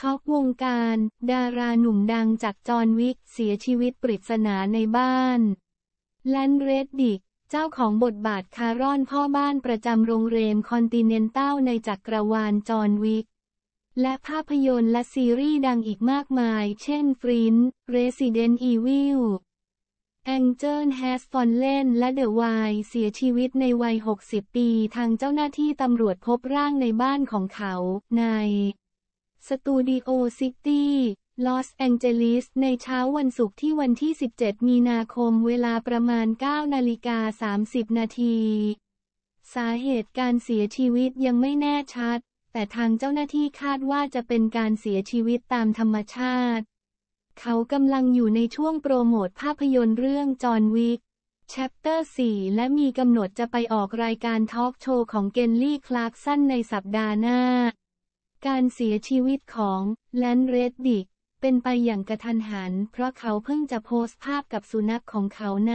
ช็อกวงการ ดาราหนุ่มดังจากจอห์นวิกเสียชีวิตปริศนาในบ้าน แลนเรดดิกเจ้าของบทบาทคาร่อนพ่อบ้านประจำโรงเรมคอนติเนนตัลในจักรวาลจอห์นวิก และภาพยนตร์และซีรีส์ดังอีกมากมาย เช่น ฟรินเรสิเดนต์อีวิลแองเจิลแฮสฟอนเลนและเดอะวายเสียชีวิตในวัย 60 ปีทางเจ้าหน้าที่ตำรวจพบร่างในบ้านของเขาในสตูดิโอซิตี้ลอสแองเจลิสในเช้าวันศุกร์ที่วันที่ 17 มีนาคมเวลาประมาณ 9นาฬิกา30นาที สาเหตุการเสียชีวิตยังไม่แน่ชัด แต่ทางเจ้าหน้าที่คาดว่าจะเป็นการเสียชีวิตตามธรรมชาติ เขากำลังอยู่ในช่วงโปรโมทภาพยนตร์เรื่องจอห์นวิก Chapter 4และมีกำหนดจะไปออกรายการทอล์กโชว์ของเกนลี่คลาร์กสันในสัปดาห์หน้าการเสียชีวิตของแลนเรดดิกเป็นไปอย่างกระทันหัน เพราะเขาเพิ่งจะโพสต์ภาพกับสุนัขของเขาใน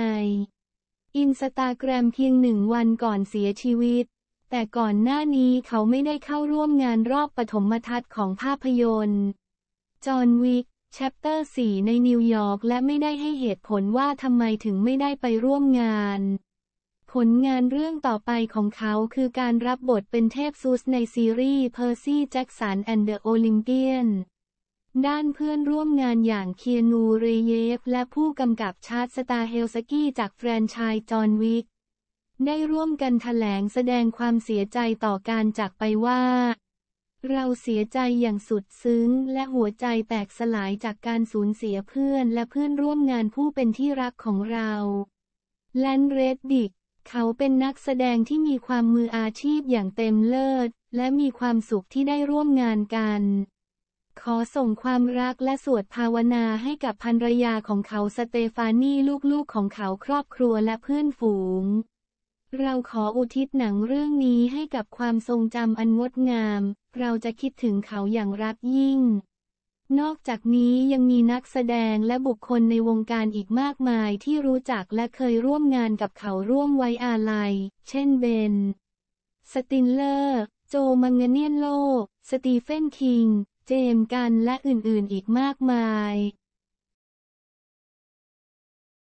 อินสตาแกรมเพียงหนึ่งวันก่อนเสียชีวิต แต่ก่อนหน้านี้เขาไม่ได้เข้าร่วมงานรอบปฐมทัศน์ของภาพยนตร์จอห์นวิกชปเตอร์4ในนิวยอร์กและไม่ได้ให้เหตุผลว่าทำไมถึงไม่ได้ไปร่วมงานผลงานเรื่องต่อไปของเขาคือการรับบทเป็นเทพซูสในซีรีส์ Percy Jackson and the Olympian ด้านเพื่อนร่วมงานอย่างเคียนูรีเยฟและผู้กำกับชาร์ตสตาเฮลสกี้จากแฟรนไชส์จอห์นวิกได้ร่วมกันแถลงแสดงความเสียใจต่อการจากไปว่า เราเสียใจอย่างสุดซึ้งและหัวใจแตกสลายจากการสูญเสียเพื่อนและเพื่อนร่วมงานผู้เป็นที่รักของเราแลนเรดดิกเขาเป็นนักแสดงที่มีความมืออาชีพอย่างเต็มเลิศและมีความสุขที่ได้ร่วมงานกัน ขอส่งความรักและสวดภาวนาให้กับภรรยาของเขาสเตฟานี่ลูกๆของเขาครอบครัวและเพื่อนฝูง เราขออุทิศหนังเรื่องนี้ให้กับความทรงจำอันงดงาม เราจะคิดถึงเขาอย่างรักยิ่งนอกจากนี้ยังมีนักแสดงและบุคคลในวงการอีกมากมายที่รู้จักและเคยร่วมงานกับเขาร่วมไว้อาลัยเช่น เบน สตินเลอร์ โจมังเงเนียนโลสตีเฟน คิง เจมกันและอื่น ๆอีกมากมาย